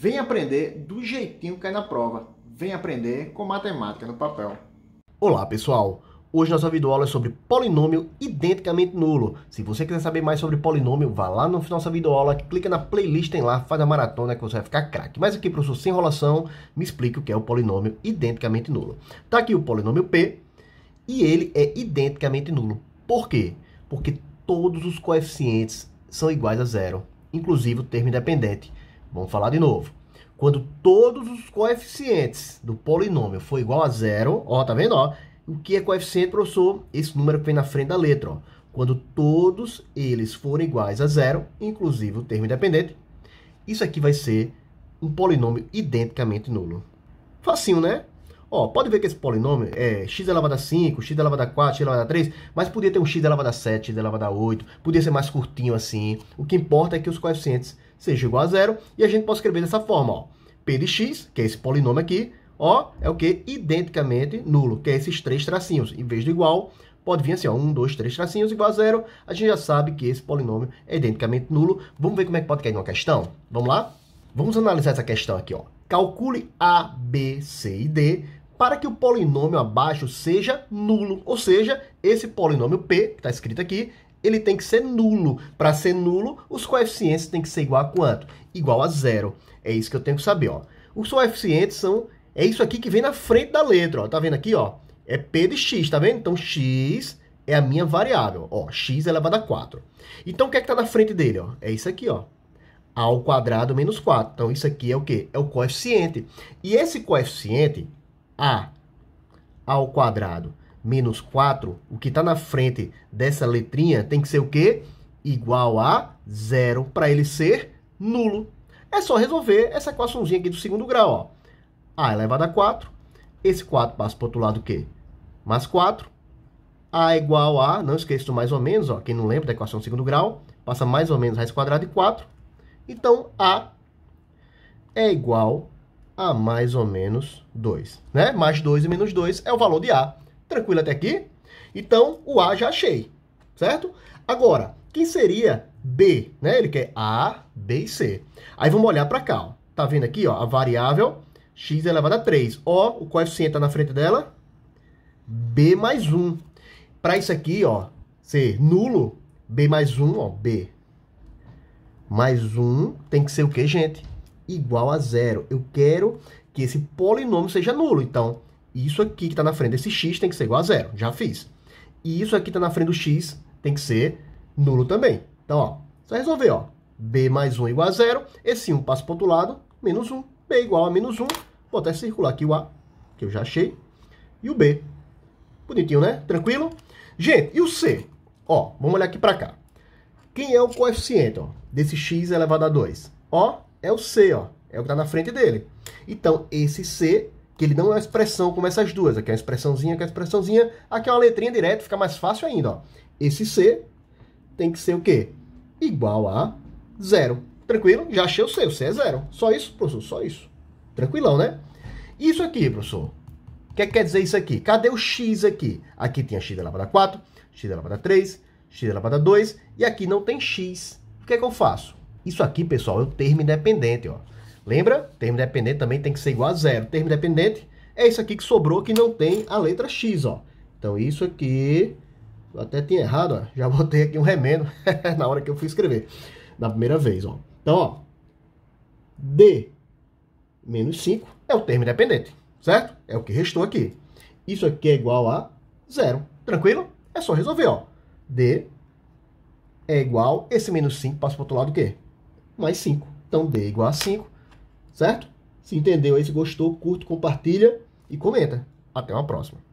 Vem aprender do jeitinho que é na prova. Vem aprender com matemática no papel. Olá, pessoal. Hoje nossa videoaula é sobre polinômio identicamente nulo. Se você quiser saber mais sobre polinômio, vá lá no final dessa videoaula, clica na playlist, tem lá, faz a maratona que você vai ficar craque. Mas aqui, professor, sem enrolação, me explique o que é o polinômio identicamente nulo. Tá aqui o polinômio P e ele é identicamente nulo. Por quê? Porque todos os coeficientes são iguais a zero, inclusive o termo independente. Vamos falar de novo. Quando todos os coeficientes do polinômio for igual a zero, ó, tá vendo? Ó, o que é coeficiente, professor? Esse número que vem na frente da letra, ó. Quando todos eles forem iguais a zero, inclusive o termo independente, isso aqui vai ser um polinômio identicamente nulo. Facinho, né? Ó, pode ver que esse polinômio é x elevado a 5, x elevado a 4, x elevado a 3, mas podia ter um x elevado a 7, x elevado a 8, podia ser mais curtinho assim. O que importa é que os coeficientes seja igual a zero, e a gente pode escrever dessa forma, ó, P de x, que é esse polinômio aqui, ó, é o que? Identicamente nulo, que é esses três tracinhos, em vez de igual, pode vir assim, ó, 1, 2, 3 tracinhos igual a zero, a gente já sabe que esse polinômio é identicamente nulo, vamos ver como é que pode cair numa questão? Vamos lá? Vamos analisar essa questão aqui, ó. Calcule A, B, C e D para que o polinômio abaixo seja nulo, ou seja, esse polinômio P, que está escrito aqui, ele tem que ser nulo. Para ser nulo, os coeficientes têm que ser igual a quanto? Igual a zero. É isso que eu tenho que saber, ó. Os coeficientes são... É isso aqui que vem na frente da letra, ó. Tá vendo aqui, ó? É P de X, tá vendo? Então, X é a minha variável, ó. X elevado a 4. Então, o que é que tá na frente dele, ó? É isso aqui, ó. A ao quadrado menos 4. Então, isso aqui é o quê? É o coeficiente. E esse coeficiente, A ao quadrado menos 4, o que está na frente dessa letrinha tem que ser o quê? Igual a zero, para ele ser nulo. É só resolver essa equaçãozinha aqui do segundo grau. Ó. A é elevado a 4, esse 4 passa para o outro lado o quê? Mais 4. A é igual a, não esqueça do mais ou menos, ó, quem não lembra da equação do segundo grau, passa mais ou menos raiz quadrada de 4. Então, A é igual a mais ou menos 2. Né? Mais 2 e menos 2 é o valor de A. Tranquilo até aqui? Então, o A já achei, certo? Agora, quem seria B? Né? Ele quer A, B e C. Aí vamos olhar para cá. Ó. Tá vendo aqui ó, a variável x elevado a 3. Ó, o coeficiente está na frente dela. B mais 1. Para isso aqui, ó, ser nulo, B mais 1, ó, B mais 1 tem que ser o que, gente? Igual a zero. Eu quero que esse polinômio seja nulo. Então, isso aqui que está na frente desse x tem que ser igual a zero. Já fiz. E isso aqui que está na frente do x tem que ser nulo também. Então, ó, só resolver, ó. b mais 1 igual a zero. Esse 1 passa para o outro lado, menos 1. b igual a menos 1. Vou até circular aqui o a, que eu já achei. E o b. Bonitinho, né? Tranquilo? Gente, e o c? Ó, vamos olhar aqui para cá. Quem é o coeficiente ó, desse x elevado a 2? Ó, é o c, ó. É o que está na frente dele. Então, esse c que ele não é uma expressão como essas duas. Aqui é uma expressãozinha, aqui é uma expressãozinha. Aqui é uma letrinha direta, fica mais fácil ainda. Ó. Esse C tem que ser o quê? Igual a zero. Tranquilo? Já achei o C, o C é zero. Só isso, professor? Só isso. Tranquilão, né? Isso aqui, professor. O que é quer dizer isso aqui? Cadê o x aqui? Aqui tinha x elevado a 4, x elevado a 3, x elevado a 2 e aqui não tem x. O que é que eu faço? Isso aqui, pessoal, é o termo independente, ó. Lembra? Termo dependente também tem que ser igual a zero. Termo dependente é isso aqui que sobrou que não tem a letra X, ó. Então, isso aqui... Eu até tinha errado, ó. Já botei aqui um remendo na hora que eu fui escrever. Na primeira vez, ó. Então, ó. D menos 5 é o termo independente, certo? É o que restou aqui. Isso aqui é igual a zero. Tranquilo? É só resolver, ó. D é igual... Esse menos 5 passa para o outro lado o quê? Mais 5. Então, D é igual a 5. Certo? Se entendeu aí, se gostou, curte, compartilha e comenta. Até uma próxima.